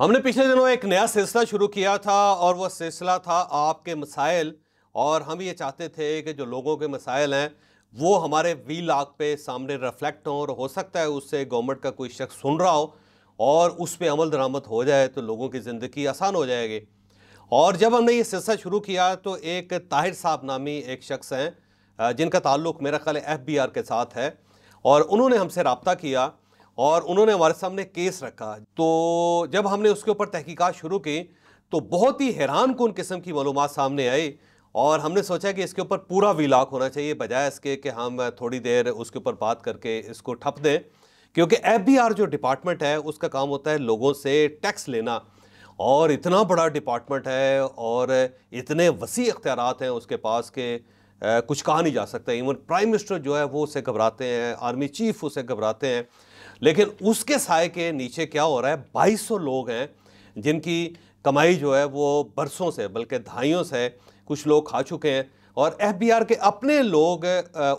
हमने पिछले दिनों एक नया सिलसिला शुरू किया था और वह सिलसिला था आपके मसाइल और हम ये चाहते थे कि जो लोगों के मसाइल हैं वो हमारे वी लाख पे सामने रिफ्लेक्ट हों और हो सकता है उससे गवर्नमेंट का कोई शख्स सुन रहा हो और उस पर अमल दरामद हो जाए तो लोगों की ज़िंदगी आसान हो जाएगी और जब हमने ये सिलसिला शुरू किया तो एक ताहिर साहब नामी एक शख्स हैं जिनका ताल्लुक़ मेरा ख्याल एफ बी आर के साथ है और उन्होंने हमसे रबता किया और उन्होंने हमारे सामने केस रखा तो जब हमने उसके ऊपर तहकीकात शुरू की तो बहुत ही हैरान कन किस्म की मालूम सामने आई और हमने सोचा कि इसके ऊपर पूरा विलाक होना चाहिए बजाय इसके कि हम थोड़ी देर उसके ऊपर बात करके इसको ठप दें क्योंकि एफ जो डिपार्टमेंट है उसका काम होता है लोगों से टैक्स लेना और इतना बड़ा डिपार्टमेंट है और इतने वसी अख्तियार हैं उसके पास के कुछ कहा नहीं जा सकता इवन प्राइम मिनिस्टर जो है वो उसे घबराते हैं आर्मी चीफ उसे घबराते हैं लेकिन उसके साय के नीचे क्या हो रहा है सौ लोग हैं जिनकी कमाई जो है वो बरसों से बल्कि धाइयों से कुछ लोग खा चुके हैं और एफबीआर के अपने लोग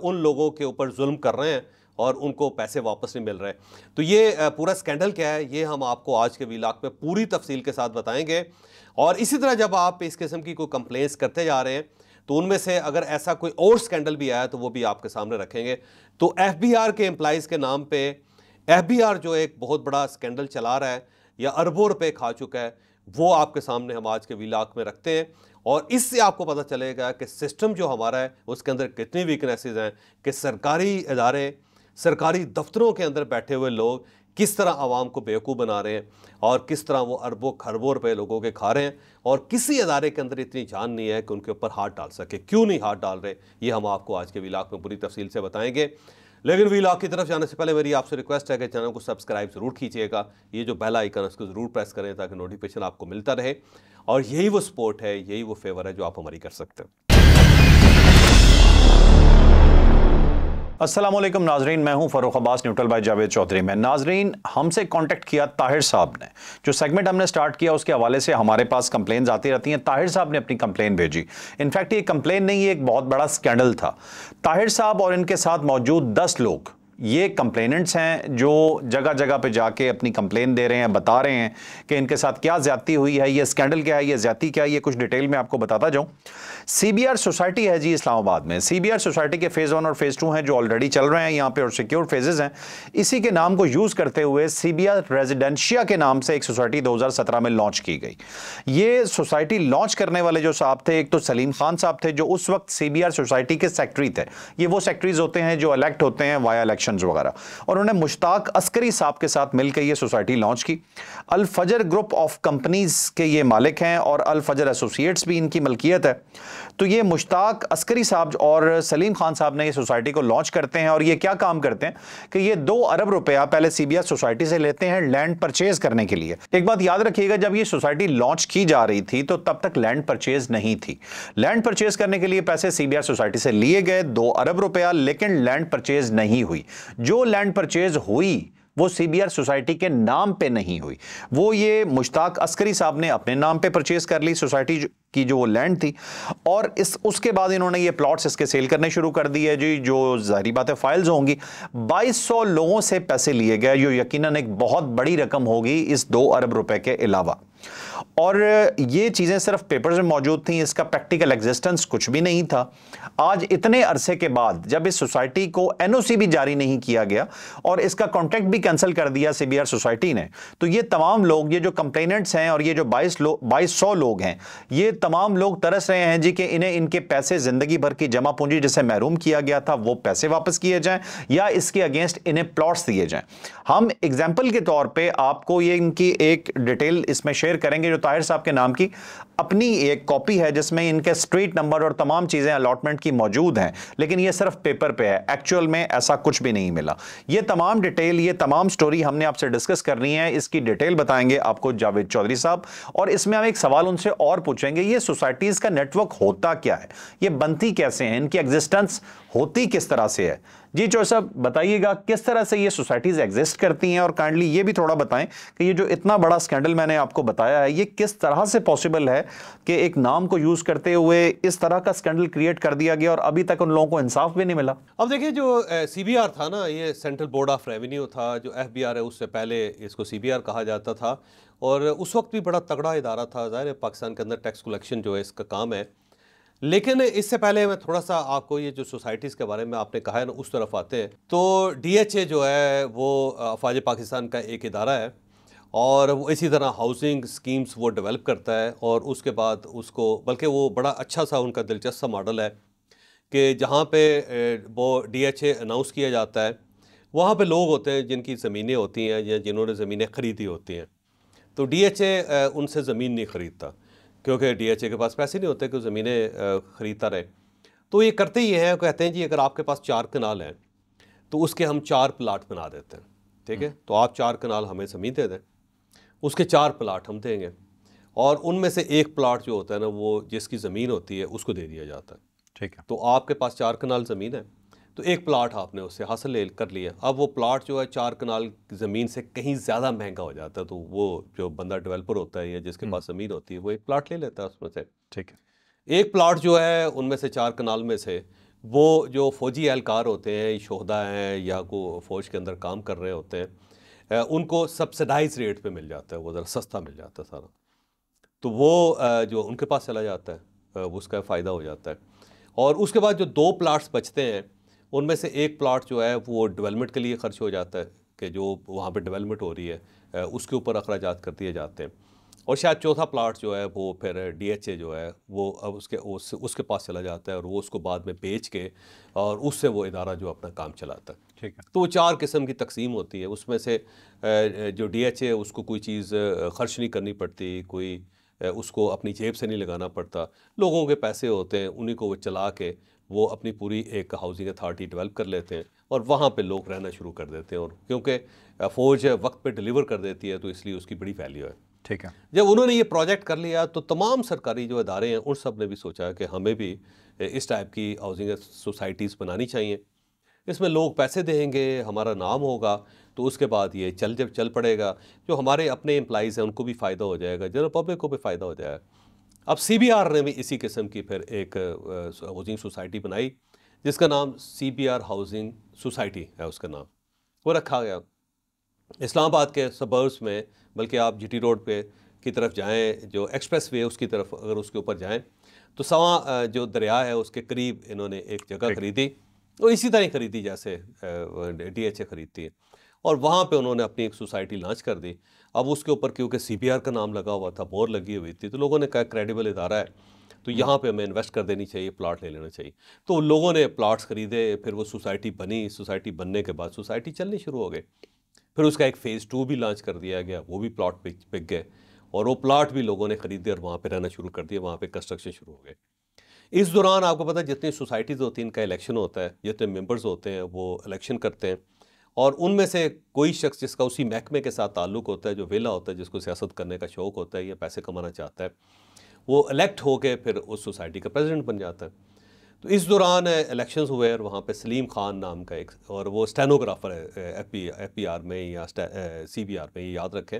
उन लोगों के ऊपर जुल्म कर रहे हैं और उनको पैसे वापस नहीं मिल रहे तो ये पूरा स्कैंडल क्या है ये हम आपको आज के विलाक में पूरी तफसील के साथ बताएंगे और इसी तरह जब आप इस किस्म की कोई कंप्लेंस करते जा रहे हैं तो उनमें से अगर ऐसा कोई और स्कैंडल भी आया तो वो भी आपके सामने रखेंगे तो एफ के एम्प्लाइज़ के नाम पर एफ जो एक बहुत बड़ा स्कैंडल चला रहा है या अरबों रुपये खा चुका है वो आपके सामने हम आज के वीलाक में रखते हैं और इससे आपको पता चलेगा कि सिस्टम जो हमारा है उसके अंदर कितनी वीकनेसेस हैं कि सरकारी इदारे सरकारी दफ्तरों के अंदर बैठे हुए लोग किस तरह आवाम को बेवकूफ़ बना रहे हैं और किस तरह वो अरबों खरबों रुपए लोगों के खा रहे हैं और किसी अदारे के अंदर इतनी जान नहीं है कि उनके ऊपर हाथ डाल सके क्यों नहीं हाथ डाल रहे ये हम आपको आज के विलाक में पूरी तफसील से बताएंगे लेकिन वी लॉक की तरफ जाने से पहले मेरी आपसे रिक्वेस्ट है कि चैनल को सब्सक्राइब जरूर कीजिएगा ये जो बेल आइकन है उसको ज़रूर प्रेस करें ताकि नोटिफिकेशन आपको मिलता रहे और यही वो सपोर्ट है यही वो फेवर है जो आप हमारी कर सकते हैं असलम नाजरीन मैं हूँ फ़रूख अब्बास न्यूट्रल बाय जावेद चौधरी में नाजरीन हमसे कांटेक्ट किया ताहिर साहब ने जो सेगमेंट हमने स्टार्ट किया उसके हवाले से हमारे पास कंप्लेन आती रहती हैं ताहिर साहब ने अपनी कंप्लेन भेजी इनफैक्ट ये कंप्लेन नहीं ये एक बहुत बड़ा स्कैंडल था ताहिर साहब और इनके साथ मौजूद दस लोग ये कंप्लेनेंट्स हैं जो जगह जगह पे जाके अपनी कंप्लेन दे रहे हैं बता रहे हैं कि इनके साथ क्या ज़्यादती हुई है ये स्कैंडल क्या है ये ज़्यादती क्या है ये कुछ डिटेल में आपको बताता जाऊं सीबीआर सोसाइटी है जी इस्लामाबाद में सीबीआर सोसाइटी के फ़ेज़ वन और फ़ेज़ टू हैं जो ऑलरेडी चल रहे हैं यहाँ पे और सिक्योर फेजेज़ हैं इसी के नाम को यूज़ करते हुए सी रेजिडेंशिया के नाम से एक सोसाइटी दो में लॉन्च की गई ये सोसाइटी लॉन्च करने वाले जो साहब थे एक तो सलीम खान साहब थे जो उस वक्त सी सोसाइटी के सेक्रेटरी थे ये वो सेक्रेटरीज होते हैं जो अलेक्ट होते हैं वाया इलेक्शन कलेक्शंस वगैरह और उन्होंने मुश्ताक अस्करी साहब के साथ मिलकर ये सोसाइटी लॉन्च की अल फजर ग्रुप ऑफ कंपनीज के ये मालिक हैं और अल फजर एसोसिएट्स भी इनकी मलकियत है तो ये मुश्ताक अस्करी साहब और सलीम खान साहब ने ये सोसाइटी को लॉन्च करते हैं और ये क्या काम करते हैं कि ये दो अरब रुपया पहले सी सोसाइटी से लेते हैं लैंड परचेज करने के लिए एक बात याद रखिएगा जब ये सोसाइटी लॉन्च की जा रही थी तो तब तक लैंड परचेज नहीं थी लैंड परचेज करने के लिए पैसे सी सोसाइटी से लिए गए दो अरब रुपया लेकिन लैंड परचेज नहीं हुई जो लैंड परचेज हुई वो सीबीआर सोसाइटी के नाम पे नहीं हुई वो ये मुश्ताक अस्करी साहब ने अपने नाम पे परचेज कर ली सोसाइटी की जो वो लैंड थी और इस उसके बाद इन्होंने ये प्लॉट्स इसके सेल करने शुरू कर दिए जी जो जहरी बात है फाइल्स होंगी 2200 लोगों से पैसे लिए गए जो यकीनन एक बहुत बड़ी रकम होगी इस दो अरब रुपए के अलावा और ये चीज़ें सिर्फ पेपर्स में मौजूद थी इसका प्रैक्टिकल एग्जिस्टेंस कुछ भी नहीं था आज इतने अरसे के बाद जब इस सोसाइटी को एनओसी भी जारी नहीं किया गया और इसका कॉन्ट्रैक्ट भी कैंसिल कर दिया सीबीआर सोसाइटी ने तो ये तमाम लोग ये जो कंप्लेनेंट्स हैं और ये जो बाईस लोग बाईस सौ लोग हैं ये तमाम लोग तरस रहे हैं जी कि इन्हें इनके पैसे ज़िंदगी भर की जमा पूंजी जिसे महरूम किया गया था वो पैसे वापस किए जाएँ या इसके अगेंस्ट इन्हें प्लॉट्स दिए जाएँ हम एग्जाम्पल के तौर पर आपको ये इनकी एक डिटेल इसमें शेयर करेंगे करेंगे जो ताहिर साहब के नाम की अपनी एक कॉपी है जिसमें इनके स्ट्रीट नंबर और तमाम चीज़ें अलॉटमेंट की मौजूद हैं लेकिन ये सिर्फ पेपर पे है एक्चुअल में ऐसा कुछ भी नहीं मिला ये तमाम डिटेल ये तमाम स्टोरी हमने आपसे डिस्कस करनी है इसकी डिटेल बताएंगे आपको जावेद चौधरी साहब और इसमें हम एक सवाल उनसे और पूछेंगे ये सोसाइटीज़ का नेटवर्क होता क्या है ये बनती कैसे हैं इनकी एग्जिस्टेंस होती किस तरह से है जी चोर साहब बताइएगा किस तरह से ये सोसाइटीज़ एग्जिस्ट करती हैं और काइंडली ये भी थोड़ा बताएं कि ये जो इतना बड़ा स्कैंडल मैंने आपको बताया है ये किस तरह से पॉसिबल है कि एक नाम को यूज़ करते हुए इस तरह का स्कैंडल क्रिएट कर दिया गया और अभी तक उन लोगों को इंसाफ भी नहीं मिला अब देखिए जो सी बी आर था ना ये सेंट्रल बोर्ड ऑफ रेवेन्यू था जो एफ बी आर है उससे पहले इसको सी बी आर कहा जाता था और उस वक्त भी बड़ा तगड़ा इदारा था ज़ाहिर है पाकिस्तान के अंदर टैक्स कलेक्शन जो है इसका काम है लेकिन इससे पहले मैं थोड़ा सा आपको ये जो सोसाइटीज़ के बारे में आपने कहा है ना उस तरफ आते हैं तो डीएचए जो है वो अफवाज पाकिस्तान का एक इदारा है और वो इसी तरह हाउसिंग स्कीम्स वो डेवलप करता है और उसके बाद उसको बल्कि वो बड़ा अच्छा सा उनका दिलचस्प मॉडल है कि जहाँ पे वो डी अनाउंस किया जाता है वहाँ पर लोग होते हैं जिनकी ज़मीनें होती हैं या जिन्होंने ज़मीनें ख़रीदी होती हैं तो डी उनसे ज़मीन नहीं ख़रीदता क्योंकि डीएचए के पास पैसे नहीं होते कि ज़मीनें ख़रीदता रहे तो ये करते ही हैं कहते हैं जी अगर आपके पास चार कनाल हैं तो उसके हम चार प्लाट बना देते हैं ठीक है हम्म। तो आप चार कनाल हमें ज़मीन दे दें उसके चार प्लाट हम देंगे और उनमें से एक प्लाट जो होता है ना वो जिसकी ज़मीन होती है उसको दे दिया जाता है ठीक है तो आपके पास चार कनाल ज़मीन है तो एक प्लाट आपने उससे हासिल ले कर लिया अब वो प्लाट जो है चार कनाल ज़मीन से कहीं ज़्यादा महंगा हो जाता है तो वो जो बंदा डेवलपर होता है या जिसके हम्म। पास ज़मीन होती है वो एक प्लाट ले लेता है उसमें से ठीक है एक प्लाट जो है उनमें से चार कनाल में से वो जो फौजी एहलकार होते हैं शहदा हैं या को फौज के अंदर काम कर रहे होते हैं उनको सब्सिडाइज रेट पर मिल जाता है वो ज़रा सस्ता मिल जाता है सारा तो वो जो उनके पास चला जाता है उसका फ़ायदा हो जाता है और उसके बाद जो दो प्लाट्स बचते हैं उनमें से एक प्लाट जो है वो डेवलपमेंट के लिए खर्च हो जाता है कि जो वहाँ पर डेवलपमेंट हो रही है उसके ऊपर अखराज कर दिए जाते हैं और शायद चौथा प्लाट जो है वो फिर डीएचए जो है वो अब उसके उस, उसके पास चला जाता है और वो उसको बाद में बेच के और उससे वो इदारा जो अपना काम चलाता है ठीक है तो वो चार किस्म की तकसीम होती है उसमें से जो डीएचए उसको कोई चीज़ खर्च नहीं करनी पड़ती कोई उसको अपनी जेब से नहीं लगाना पड़ता लोगों के पैसे होते हैं उन्हीं को वो चला के वो अपनी पूरी एक हाउसिंग अथॉरिटी डेवलप कर लेते हैं और वहाँ पे लोग रहना शुरू कर देते हैं और क्योंकि फ़ौज वक्त पे डिलीवर कर देती है तो इसलिए उसकी बड़ी वैल्यू है ठीक है जब उन्होंने ये प्रोजेक्ट कर लिया तो तमाम सरकारी जो अदारे हैं उन सब ने भी सोचा कि हमें भी इस टाइप की हाउसिंग सोसाइटीज़ बनानी चाहिए इसमें लोग पैसे देंगे हमारा नाम होगा तो उसके बाद ये चल जब चल पड़ेगा जो हमारे अपने एम्प्लॉज़ हैं उनको भी फ़ायदा हो जाएगा जनरल पब्लिक को भी फ़ायदा हो जाएगा अब सीबीआर ने भी इसी किस्म की फिर एक हाउसिंग सोसाइटी बनाई जिसका नाम सीबीआर हाउसिंग सोसाइटी है उसका नाम वो रखा गया इस्लामाबाद के सबर्स में बल्कि आप टी रोड पे की तरफ जाएं जो एक्सप्रेस वे उसकी तरफ अगर उसके ऊपर जाएं तो सवा जो दरिया है उसके करीब इन्होंने एक जगह खरीदी और इसी तरह खरीदी जैसे डी एच ए खरीदती है और वहाँ पे उन्होंने अपनी एक सोसाइटी लॉन्च कर दी अब उसके ऊपर क्योंकि सी का नाम लगा हुआ था बोर लगी हुई थी तो लोगों ने कहा क्रेडिबल इदारा है तो हम्म। यहाँ पे हमें इन्वेस्ट कर देनी चाहिए प्लाट ले लेना चाहिए तो लोगों ने प्लाट्स खरीदे फिर वो सोसाइटी बनी सोसाइटी बनने के बाद सोसाइटी चलनी शुरू हो गई फिर उसका एक फ़ेज़ टू भी लॉन्च कर दिया गया वो भी प्लाट बिक गए और वो प्लाट भी लोगों ने ख़रीदे और वहाँ पर रहना शुरू कर दिया वहाँ पर कंस्ट्रक्शन शुरू हो गए इस दौरान आपको पता है जितनी सोसाइटीज़ होती हैं इनका इलेक्शन होता है जितने मेम्बर्स होते हैं वो इलेक्शन करते हैं और उनमें से कोई शख्स जिसका उसी महकमे के साथ ताल्लुक़ होता है जो वेला होता है जिसको सियासत करने का शौक़ होता है या पैसे कमाना चाहता है वो इलेक्ट होकर फिर उस सोसाइटी का प्रेजिडेंट बन जाता है तो इस दौरान इलेक्शन हुए और वहाँ पर सलीम खान नाम का एक और वो स्टेनोग्राफ़र है F P F P R में या सी बी आर में याद रखें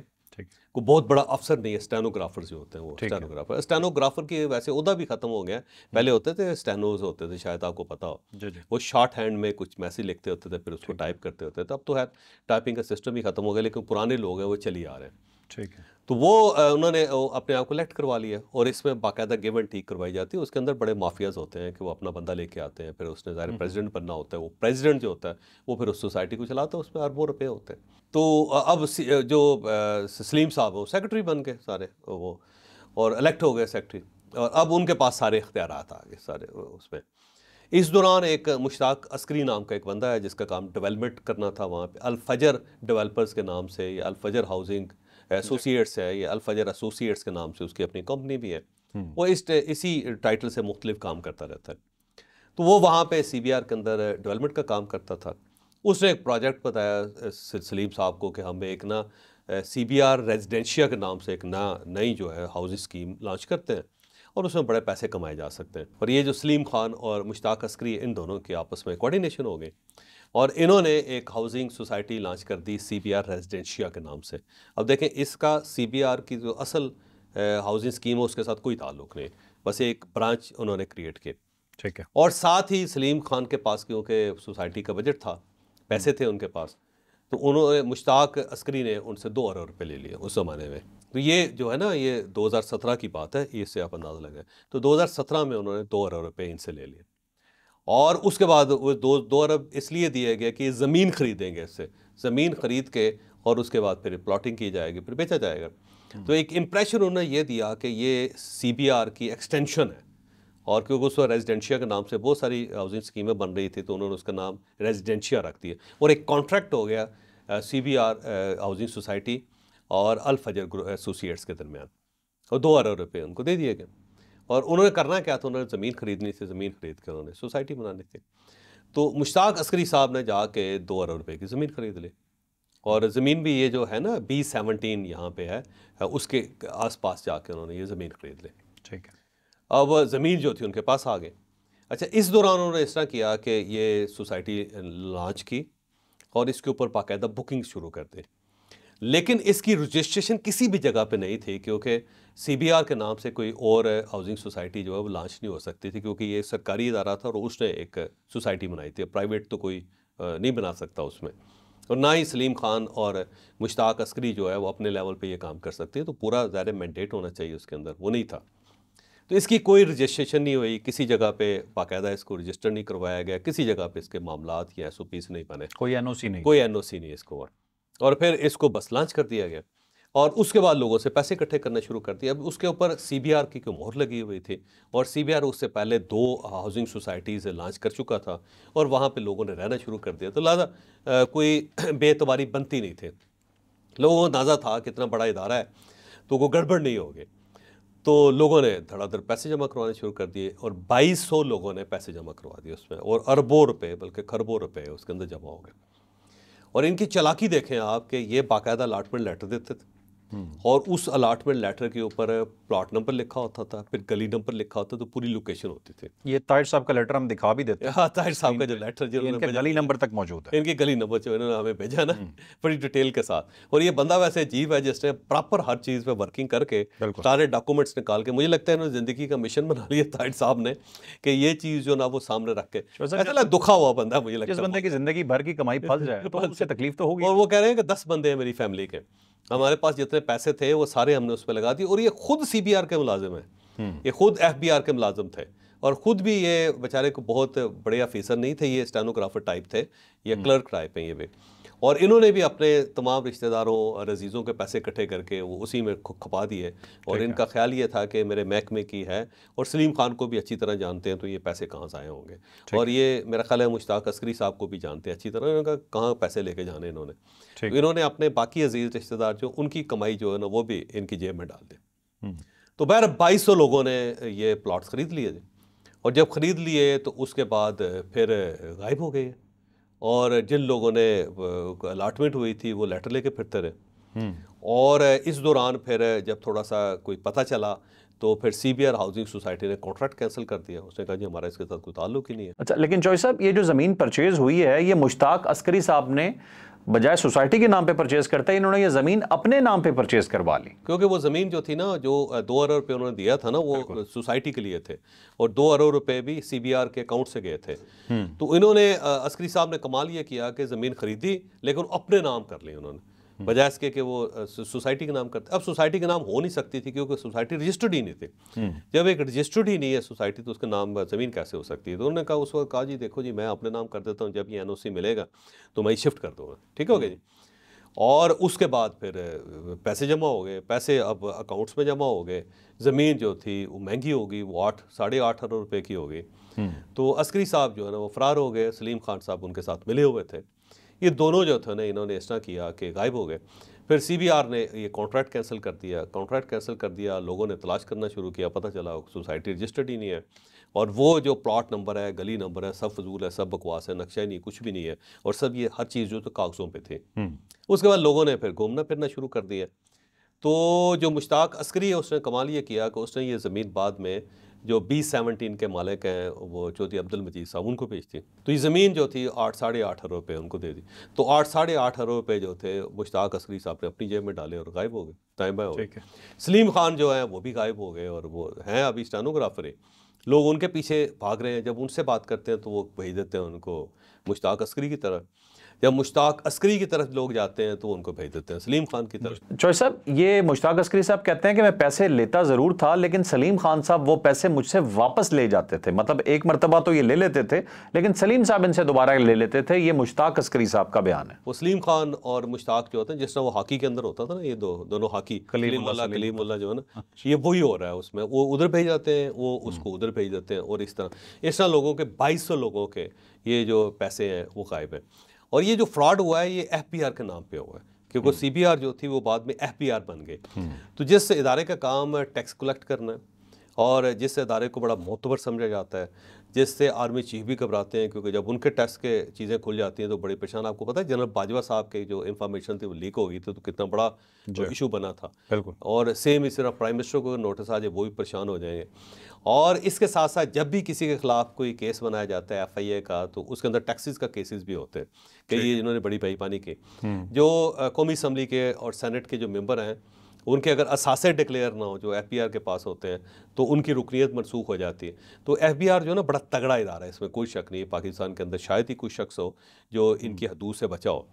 को बहुत बड़ा अफसर नहीं है स्टेनोग्राफर जो होते हैं वो स्टेनोग्राफर स्टेनोग्राफर के वैसे उदा भी ख़त्म हो गया हम्म। पहले होते थे स्टेनोज होते थे शायद आपको पता हो जी जी। वो शॉर्ट हैंड में कुछ मैसेज लिखते होते थे फिर उसको टाइप करते होते थे अब तो है टाइपिंग का सिस्टम ही ख़त्म हो गया लेकिन पुराने लोग हैं वो चली आ रहे हैं ठीक है तो वो उन्होंने अपने आप को लेक्ट करवा लिया और इसमें बाकायदा गिव एंड ठीक करवाई जाती है उसके अंदर बड़े माफियाज होते हैं कि वो अपना बंदा लेके आते हैं फिर उसने ज़ाहिर प्रेसिडेंट हम्म। बनना होता है वो प्रेसिडेंट जो होता है वो फिर उस सोसाइटी को चलाता है उसमें अरबों रुपये होते हैं तो अब जो सलीम साहब वो सेक्रेटरी बन गए सारे वो और इलेक्ट हो गए सेक्रेटरी और अब उनके पास सारे इख्तियार आ गए सारे उसमें इस दौरान एक मुश्ताक अस्करी नाम का एक बंदा है जिसका काम डेवलपमेंट करना था वहाँ पर अलफजर डेवलपर्स के नाम से या अलफजर हाउसिंग एसोसिएट्स है या अलफजर एसोसिएट्स के नाम से उसकी अपनी कंपनी भी है हम्म। वो इस इसी टाइटल से मुख्तलिफ काम करता रहता है तो वो वहाँ पे सी बी आर के अंदर डेवलपमेंट का काम करता था उसने एक प्रोजेक्ट बताया सलीम साहब को कि हम एक ना सी बी आर रेजिडेंशिया के नाम से एक ना नई जो है हाउस स्कीम लॉन्च करते हैं और उसमें बड़े पैसे कमाए जा सकते हैं और ये जो सलीम खान और मुश्ताक अस्करी इन दोनों के आपस में कोऑर्डिनेशन हो गई और इन्होंने एक हाउसिंग सोसाइटी लॉन्च कर दी सी बी आर रेजिडेंशिया के नाम से अब देखें इसका सी बी आर की जो असल हाउसिंग स्कीम है उसके साथ कोई ताल्लुक नहीं बस एक ब्रांच उन्होंने क्रिएट किए ठीक है और साथ ही सलीम खान के पास क्योंकि सोसाइटी का बजट था पैसे थे उनके पास तो उन्होंने मुश्ताक अस्करी ने उनसे दो अरब रुपये ले लिए उस ज़माने में तो ये जो है ना ये 2017 की बात है इससे आप अंदाज़ा लगाए तो 2017 में उन्होंने दो अरब रुपये इनसे ले लिए और उसके बाद वो दो दो अरब इसलिए दिए गए कि ज़मीन खरीदेंगे इससे ज़मीन ख़रीद के और उसके बाद फिर प्लॉटिंग की जाएगी फिर बेचा जाएगा हम्म। तो एक इम्प्रेशन उन्होंने ये दिया कि ये सी की एक्सटेंशन है और क्योंकि उस वक्त रेजिडेंशिया के नाम से बहुत सारी हाउसिंग स्कीमें बन रही थी तो उन्होंने उसका नाम रेजिडेंशिया रख दिया और एक कॉन्ट्रैक्ट हो गया C B R housing society और अल फजर एसोसिएट्स के दरमियान और दो अरब रुपये उनको दे दिए गए और उन्होंने करना क्या था उन्होंने ज़मीन खरीदनी थी ज़मीन खरीद के उन्होंने सोसाइटी बनानी थी तो मुश्ताक अस्करी साहब ने जाके दो अरब रुपये की ज़मीन खरीद ली और ज़मीन भी ये जो है ना बी सेवनटीन यहाँ पे है उसके आस पास जाके उन्होंने ये ज़मीन खरीद ली ठीक है अब ज़मीन जो थी उनके पास आ गए अच्छा इस दौरान उन्होंने इस तरह किया कि ये सोसाइटी लॉन्च की और इसके ऊपर बाकायदा बुकिंग शुरू कर दी लेकिन इसकी रजिस्ट्रेशन किसी भी जगह पे नहीं थी क्योंकि सीबीआर के नाम से कोई और हाउसिंग सोसाइटी जो है वो लॉन्च नहीं हो सकती थी क्योंकि ये सरकारी इदारा था और उसने एक सोसाइटी बनाई थी प्राइवेट तो कोई नहीं बना सकता उसमें और ना ही सलीम खान और मुश्ताक अस्करी जो है वो अपने लेवल पे ये काम कर सकते हैं तो पूरा ज़्यादा मैंडेट होना चाहिए उसके अंदर वो नहीं था तो इसकी कोई रजिस्ट्रेशन नहीं हुई किसी जगह पे बाकायदा इसको रजिस्टर नहीं करवाया गया किसी जगह पे इसके मामला या एस नहीं बने कोई एन नहीं कोई एन नहीं इसको और और फिर इसको बस लॉन्च कर दिया गया और उसके बाद लोगों से पैसे इकट्ठे करना शुरू कर दिया अब उसके ऊपर सी की क्यों मोहर लगी हुई थी और सी उससे पहले दो हाउसिंग सोसाइटीज़ लॉन्च कर चुका था और वहाँ पर लोगों ने रहना शुरू कर दिया तो लिहाजा कोई बेतबारी बनती नहीं थी लोगों को अंदाज़ा था कितना बड़ा इदारा है तो वो गड़बड़ नहीं होगी तो लोगों ने धड़ाधड़ पैसे जमा करवाने शुरू कर दिए और 2200 लोगों ने पैसे जमा करवा दिए उसमें और अरबों रुपए बल्कि खरबों रुपए उसके अंदर जमा हो गए और इनकी चलाकी देखें आप कि ये बाकायदा अलाटमेंट लेटर देते थे हम्म। और उस अलाटमेंट लेटर के ऊपर प्लॉट नंबर लिखा होता था फिर गली नंबर लिखा होता तो पूरी लोकेशन होती थी ये ताहिर साहब का लेटर हम दिखा भी देते हैं हाँ ताहिर साहब का जो लेटर जो इनके गली नंबर तक मौजूद है इनके गली नंबर जो इन्होंने हमें भेजा ना हम्म। बड़ी डिटेल के साथ और ये बंदा वैसे अजीब है जिसने प्रॉपर हर चीज़ पर वर्किंग करके सारे डॉक्यूमेंट्स निकाल के मुझे लगता है इन्होंने ज़िंदगी का मिशन बना लिया ताहिर साहब ने कि ये चीज़ जो ना वो सामने रख के दुखा हुआ बंदा मुझे लगता है बंदे की ज़िंदगी भर की कमाई फंस जाए तकलीफ तो होगी और वो कह रहे हैं कि दस बंदे हैं मेरी फैमिली के हमारे पास जितने पैसे थे वो सारे हमने उस पर लगा दिए और ये खुद सी बी आर के मुलाजिम है हम्म। ये खुद एफ बी आर के मुलाजिम थे और ख़ुद भी ये बेचारे को बहुत बड़े अफीसर नहीं थे ये स्टेनोग्राफर टाइप थे या क्लर्क टाइप हैं ये भी और इन्होंने भी अपने तमाम रिश्तेदारों और अजीज़ों के पैसे इकट्ठे करके वो उसी में खपा दिए और इनका ख्याल ये था कि मेरे महकमे की है और सलीम खान को भी अच्छी तरह जानते हैं तो ये पैसे कहाँ से आए होंगे और ये मेरा ख्याल है मुश्ताक अस्करी साहब को भी जानते हैं अच्छी तरह इनका कहाँ पैसे लेके जाने इन्होंने तो इन्होंने अपने बाकी अजीज़ रिश्तेदार जो उनकी कमाई जो है ना वो भी इनकी जेब में डाल दें हम्म। तो बहर बाईस लोगों ने ये प्लाट्स ख़रीद लिए थे और जब ख़रीद लिए तो उसके बाद फिर गायब हो गए और जिन लोगों ने अलाटमेंट हुई थी वो लेटर लेके फिरते रहे हम्म। और इस दौरान फिर जब थोड़ा सा कोई पता चला तो फिर C B R housing society ने कॉन्ट्रैक्ट कैंसिल कर दिया उसने कहा जी हमारा इसके साथ कोई ताल्लुक ही नहीं है अच्छा लेकिन चौहरी साहब ये जो ज़मीन परचेज हुई है ये मुश्ताक अस्करी साहब ने बजाय सोसाइटी के नाम पे परचेज करता है इन्होंने ये ज़मीन अपने नाम पे परचेज करवा ली क्योंकि वो ज़मीन जो थी ना जो दो अरब रुपये उन्होंने दिया था ना वो सोसाइटी के लिए थे और दो अरब रुपये भी सी बी आर के अकाउंट से गए थे हम्म। तो इन्होंने अस्करी साहब ने कमाल ये किया कि ज़मीन खरीदी लेकिन अपने नाम कर ली उन्होंने बजाय इसके कि वो सोसाइटी के नाम करते अब सोसाइटी के नाम हो नहीं सकती थी क्योंकि सोसाइटी रजिस्टर्ड ही नहीं थे हम्म। जब एक रजिस्टर्ड ही नहीं है सोसाइटी तो उसके नाम ज़मीन कैसे हो सकती है तो उन्होंने कहा उस वक्त कहा जी देखो जी मैं अपने नाम कर देता हूँ जब ये एन मिलेगा तो मैं शिफ्ट कर दूँगा ठीक हो गया जी और उसके बाद फिर पैसे जमा हो गए पैसे अब अकाउंट्स में जमा हो गए ज़मीन जो थी वो महंगी होगी वो आठ साढ़े आठ अरब रुपये की होगी हम्म। तो अस्करी साहब जो है ना वो फरार हो गए सलीम खान साहब उनके साथ मिले हुए थे ये दोनों जो थे ना इन्होंने इस तरह किया कि गायब हो गए फिर सी बी आर ने ये कॉन्ट्रैक्ट कैंसिल कर दिया कॉन्ट्रैक्ट कैंसिल कर दिया लोगों ने तलाश करना शुरू किया पता चला सोसाइटी रजिस्टर्ड ही नहीं है और वो जो प्लाट नंबर है गली नंबर है सब फजूल है सब बकवास है नक्शा ही नहीं कुछ भी नहीं है और सब ये हर चीज़ जो तो कागज़ों पर थी हम्म। उसके बाद लोगों ने फिर घूमना फिरना शुरू कर दिया तो जो मुश्ताक अस्करी है उसने कमाल ये किया कि उसने ये ज़मीन बाद में जो बी सेवनटीन के मालिक हैं वो चौधरी अब्दुल मजीद साहब उनको भेज थी तो ये ज़मीन जो थी आठ साढ़े आठ अरब रुपये उनको दे दी तो आठ साढ़े आठ अरब रुपये जो थे मुश्ताक असरी साहब ने अपनी जेब में डाले और गायब हो गए टाइम हो गए सलीम खान जो है वो भी गायब हो गए और वो हैं अभी स्टानोग्राफर है लोग उनके पीछे भाग रहे हैं जब उनसे बात करते हैं तो वो भेज देते हैं उनको मुश्ताक अस्करी की तरह जब मुश्ताक अस्करी की तरफ लोग जाते हैं तो उनको भेज देते हैं सलीम खान की तरफ चौहे साहब ये मुश्ताक अस्करी साहब कहते हैं कि मैं पैसे लेता ज़रूर था लेकिन सलीम खान साहब वो पैसे मुझसे वापस ले जाते थे मतलब एक मरतबा तो ये ले लेते थे लेकिन सलीम साहब इनसे दोबारा ले लेते थे ये मुश्ताक अस्करी साहब का बयान है वो सलीम खान और मुश्ताक जो होते हैं जिस तरह वो हाकी के अंदर होता था ना ये दो दोनों हाकी कलीमुल्ला कलीमुल्ला जो है ना ये वही हो रहा है उसमें वो उधर भेज जाते हैं वो उसको उधर भेज देते हैं और इस तरह इस तरह लोगों के बाईस लोगों के ये जो पैसे हैं वो गायब हैं और ये जो फ्रॉड हुआ है ये एफ के नाम पर हुआ है क्योंकि सी हम्म। जो थी वो बाद में एफ बन गए हम्म। तो जिस इदारे का काम टैक्स कलेक्ट करना है और जिस अदारे को बड़ा मोतबर समझा जाता है जिससे आर्मी चीफ भी घबराते हैं क्योंकि जब उनके टेस्ट के चीज़ें खुल जाती हैं तो बड़ी परेशान आपको पता है जनरल बाजवा साहब के जो इन्फॉर्मेशन थी वो लीक हो गई थी तो कितना बड़ा इशू बना था बिल्कुल और सेम इस तरह प्राइम मिनिस्टर को नोटिस आ जाए वो भी परेशान हो जाएंगे और इसके साथ साथ जब भी किसी के खिलाफ कोई केस बनाया जाता है एफ का तो उसके अंदर टैक्सीज का केसेस भी होते हैं कई जिन्होंने इन्होंने बड़ी बेईमानी की हम्म। जो कौमी असम्बली के और सेनेट के जो मेम्बर हैं उनके अगर असासे डिक्लेयर ना हो जो एफ के पास होते हैं तो उनकी रुकनीत मनसूख हो जाती है तो एफ जो है ना बड़ा तगड़ा इदारा है इसमें कोई शक नहीं है पाकिस्तान के अंदर शायद ही कोई शख्स हो जो इनकी हम्म। हदूद से बचाओ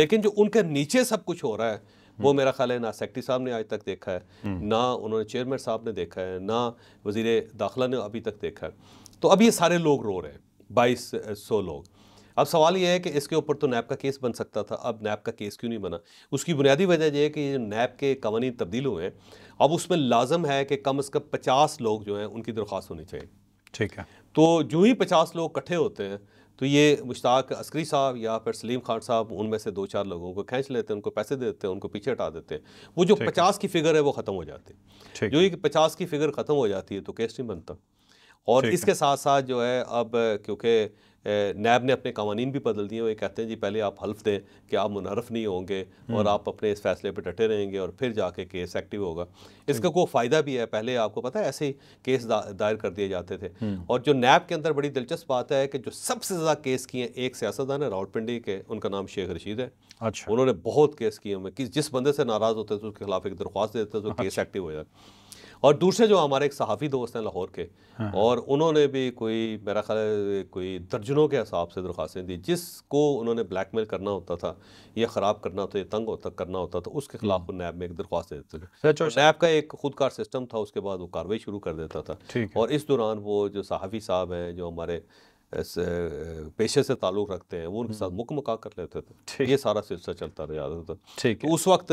लेकिन जो उनके नीचे सब कुछ हो रहा है वो हम्म। मेरा ख्याल है ना सेक्रेटरी साहब ने आज तक देखा है हम्म। ना उन्होंने चेयरमैन साहब ने देखा है ना वजीर दाखिला ने अभी तक देखा है तो अब ये सारे लोग रो रहे हैं बाईस सौ लोग अब सवाल यह है कि इसके ऊपर तो नैब का केस बन सकता था अब नैब का केस क्यों नहीं बना उसकी बुनियादी वजह यह है कि नैब के कवानी तब्दील हुए हैं अब उसमें लाजम है कि कम अज़ कम पचास लोग जो हैं उनकी दरख्वास्त होनी चाहिए ठीक है तो जो ही पचास लोग इकट्ठे होते हैं तो ये मुश्ताक अस्करी साहब या फिर सलीम खान साहब उनमें से दो चार लोगों को खींच लेते हैं उनको पैसे दे देते हैं उनको पीछे हटा देते हैं वो जो पचास की फिगर है वो ख़त्म हो जाती है जो ये पचास की फिगर ख़त्म हो जाती है तो केस नहीं बनता और इसके साथ साथ जो है अब क्योंकि नैब ने अपने कवानीन भी बदल दिए वो कहते हैं जी पहले आप हल्फ दें कि आप मुनरफ नहीं होंगे हम्म। और आप अपने इस फैसले पर डटे रहेंगे और फिर जाके केस एक्टिव होगा हम्म। इसका कोई फ़ायदा भी है पहले आपको पता है ऐसे ही केस दा, दायर कर दिए जाते थे हम्म। और जो नैब के अंदर बड़ी दिलचस्प बात है कि जो सबसे ज़्यादा केस किए एक सियासतदान है रावलपिंडी के उनका नाम शेख रशीद है अच्छा उन्होंने बहुत केस किए हुए जिस बंदे से नाराज़ होते थे उसके खिलाफ एक दरख्वास्त देते थे तो अच्छा। केस एक्टिव हो जाता और दूसरे जो हमारे एक सहाफ़ी दोस्त हैं लाहौर के हाँ, हाँ। और उन्होंने भी कोई मेरा ख्याल कोई दर्जनों के हिसाब से दरख्वास्तें दी जिसको उन्होंने ब्लैक मेल करना होता था या ख़राब करना होता या तंग होता करना होता था तो उसके हम्म। खिलाफ वो नैब में एक दरख्वास्त देते थे नैब का एक खुदकार सिस्टम था उसके बाद वो कार्रवाई शुरू कर देता था और इस दौरान वो जो सहाफ़ी साहब हैं जो हमारे पेशे से ताल्लुक़ रखते हैं वो उनके हम्म। साथ मुकमका कर लेते थे ये सारा सिलसिला चलता रहा था ठीक तो उस वक्त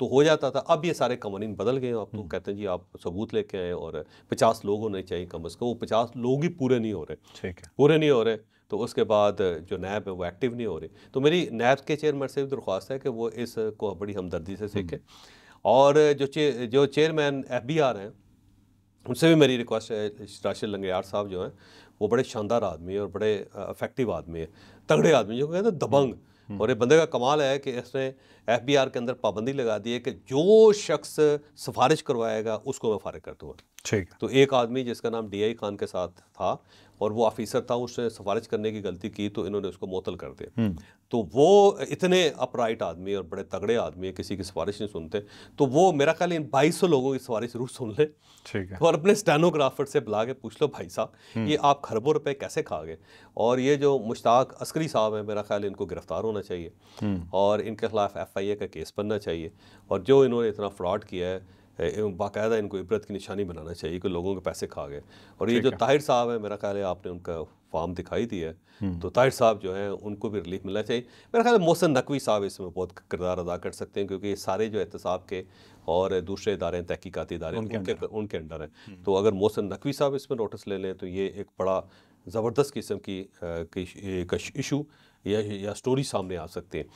तो हो जाता था अब ये सारे कवानी बदल गए आप तो हम्म। कहते हैं जी आप सबूत लेके आए और पचास लोग होने चाहिए कम अज़ कम वो पचास लोग ही पूरे नहीं हो रहे ठीक है पूरे नहीं हो रहे तो उसके बाद जो नैब है वो एक्टिव नहीं हो रही तो मेरी नैब के चेयरमैन से भी दरख्वास्त है कि वो इसको बड़ी हमदर्दी से हम्म। सीखें और जो चे जो चेयरमैन एफ बी आर हैं उनसे भी मेरी रिक्वेस्ट है राशि लंगयार साहब जो हैं वो बड़े शानदार आदमी है और बड़े अफेक्टिव आदमी है तगड़े आदमी जो कहते हैं दबंग हम्म। और ये बंदे का कमाल है कि इसने एफ बी आर के अंदर पाबंदी लगा दी है कि जो शख्स सिफारिश करवाएगा उसको मैं फारग कर दूँगा ठीक तो एक आदमी जिसका नाम डी आई खान के साथ था और वो ऑफिसर था उसने सिफारिश करने की गलती की तो इन्होंने उसको मुतल कर दिया हम्म। तो वो इतने अपराइट आदमी और बड़े तगड़े आदमी है किसी की सिफारिश नहीं सुनते तो वो मेरा ख्याल इन बाईस सौ लोगों की सिफारिश जरूर सुन ले ठीक है और अपने स्टेनोग्राफर से बुला के पूछ लो भाई साहब ये हम्म। आप खरबों रुपए कैसे खा गए और ये जो मुश्ताक अस्करी साहब है मेरा ख्याल इनको गिरफ्तार होना चाहिए हम्म। और इनके खिलाफ एफ एफआईए का केस बनना चाहिए और जो इन्होंने इतना फ्रॉड किया है बाकायदा इनको इबरत की निशानी बनाना चाहिए कि लोगों के पैसे खा गए और ये जो ताहिर साहब है मेरा ख्याल है आपने उनका फॉर्म दिखाई दिया है हम्म। तो ताहिर साहब जो हैं उनको भी रिलीफ मिलना चाहिए मेरा ख्याल है मोहसन नकवी साहब इसमें बहुत किरदार अदा कर सकते हैं क्योंकि ये सारे जो एहतसाब के और दूसरे इदारे हैं तहकीकती इदारे उनके उनके अंडर हैं हम्म। तो अगर मोहसन नकवी साहब इसमें नोटिस ले लें तो ये एक बड़ा ज़बरदस्त किस्म की इशू या या स्टोरी सामने आ सकते हैं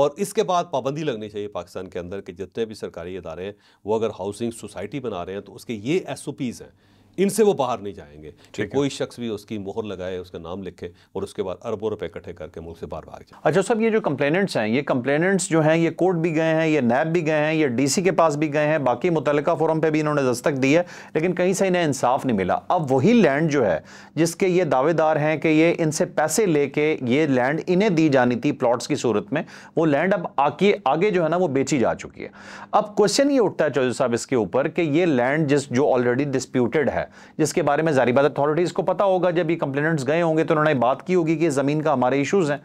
और इसके बाद पाबंदी लगनी चाहिए पाकिस्तान के अंदर कि जितने भी सरकारी इदारे हैं वो अगर हाउसिंग सोसाइटी बना रहे हैं तो उसके ये एस ओ पीज़ हैं इनसे वो बाहर नहीं जाएंगे कि कोई शख्स भी उसकी मोहर लगाए उसका नाम लिखे और उसके बाद अरबों रुपए इकट्ठे करके मुल्क से बाहर भाग जाए अच्छा सब ये जो कंप्लेनेंट्स हैं ये कंप्लेनेंट्स जो हैं ये कोर्ट भी गए हैं ये नैब भी गए हैं ये डीसी के पास भी गए हैं बाकी मुतल फोरम पर भी इन्होंने दस्तक दी है लेकिन कहीं से इन्हें इंसाफ नहीं मिला अब वही लैंड जो है जिसके ये दावेदार हैं कि ये इनसे पैसे लेके ये लैंड इन्हें दी जानी थी प्लॉट्स की सूरत में वो लैंड अब आके आगे जो है ना वो बेची जा चुकी है अब क्वेश्चन ये उठता है चौधरी साहब इसके ऊपर कि ये लैंड जिस जो ऑलरेडी डिस्प्यूटेड है है जिसके बारे में जारी बात अथॉरिटीज़ को पता होगा जब ये कंप्लेनेंट्स गए होंगे तो उन्होंने बात की होगी कि ज़मीन का हमारे इशूज़ हैं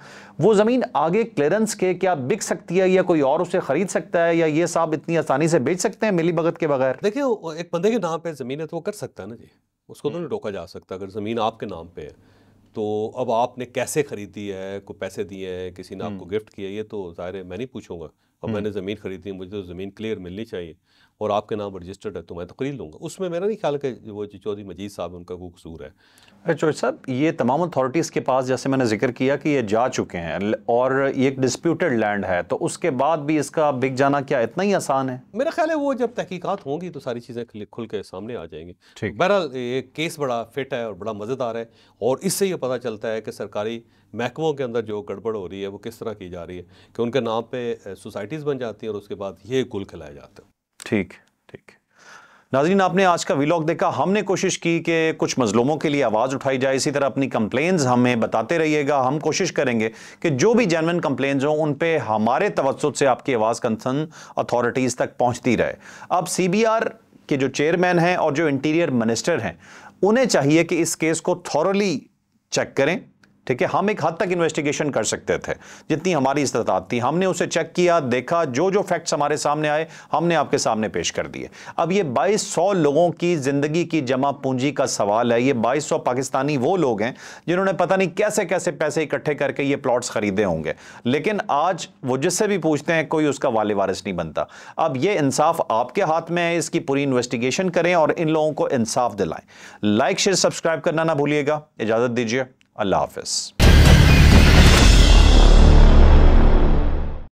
वो ज़मीन आगे क्लियरेंस के क्या बिक सकती है या कोई और उसे ख़रीद सकता है या ये साहब इतनी आसानी से बेच सकते हैं मिली भगत के बगैर देखिए एक बंदे के नाम पर ज़मीन है तो वो कर सकता है ना जी उसको तो नहीं हम्म। रोका जा सकता अगर ज़मीन आपके नाम पर है तो अब आपने कैसे खरीदी है को पैसे दिए हैं किसी ने आपको हम्म। गिफ्ट किया ये तो ज़ाहिर है मैं नहीं पूछूंगा अब हम्म। मैंने ज़मीन खरीदी मुझे तो ज़मीन क्लियर मिलनी चाहिए और आपके नाम रजिस्टर्ड है तो मैं तकरीर तो लूँगा उसमें मेरा नहीं ख्याल कि वो चौधरी मजीद साहब उनका वो कसूर है चौधरी साहब ये तमाम अथॉरिटीज़ के पास जैसे मैंने जिक्र किया कि ये जा चुके हैं और ये एक डिस्प्यूटेड लैंड है तो उसके बाद भी इसका बिक जाना क्या इतना ही आसान है मेरा ख्याल है वो जब तहकीकत होंगी तो सारी चीज़ें खुल के सामने आ जाएंगी ठीक बहरहाल ये केस बड़ा फिट है और बड़ा मज़ेदार है और इससे ये पता चलता है कि सरकारी महकमों के अंदर जो गड़बड़ हो रही है वो किस तरह की जा रही है कि उनके नाम पर सोसाइटीज़ बन जाती हैं और उसके बाद ये गुल खिलाया जाता है ठीक ठीक नाजरीन आपने आज का विलॉग देखा हमने कोशिश की कि कुछ मजलूमों के लिए आवाज़ उठाई जाए इसी तरह अपनी कंप्लेन हमें बताते रहिएगा हम कोशिश करेंगे कि जो भी जैनवन कंप्लेन हों उन पर हमारे तवसत से आपकी आवाज़ कंसर्न अथॉरिटीज़ तक पहुँचती रहे अब सी बी आर के जो चेयरमैन हैं और जो इंटीरियर मिनिस्टर हैं उन्हें चाहिए कि इस केस को थॉरली चेक करें ठीक है हम एक हद तक इन्वेस्टिगेशन कर सकते थे जितनी हमारी इस्तात थी हमने उसे चेक किया देखा जो जो फैक्ट्स हमारे सामने आए हमने आपके सामने पेश कर दिए अब ये बाईस सौ लोगों की ज़िंदगी की जमा पूंजी का सवाल है ये बाईस सौ पाकिस्तानी वो लोग हैं जिन्होंने पता नहीं कैसे कैसे पैसे इकट्ठे करके ये प्लॉट्स ख़रीदे होंगे लेकिन आज वो जिससे भी पूछते हैं कोई उसका वाले वारिस नहीं बनता अब ये इंसाफ आपके हाथ में है इसकी पूरी इन्वेस्टिगेशन करें और इन लोगों को इंसाफ दिलाएं लाइक शेयर सब्सक्राइब करना ना भूलिएगा इजाज़त दीजिए अल्लाह हाफिज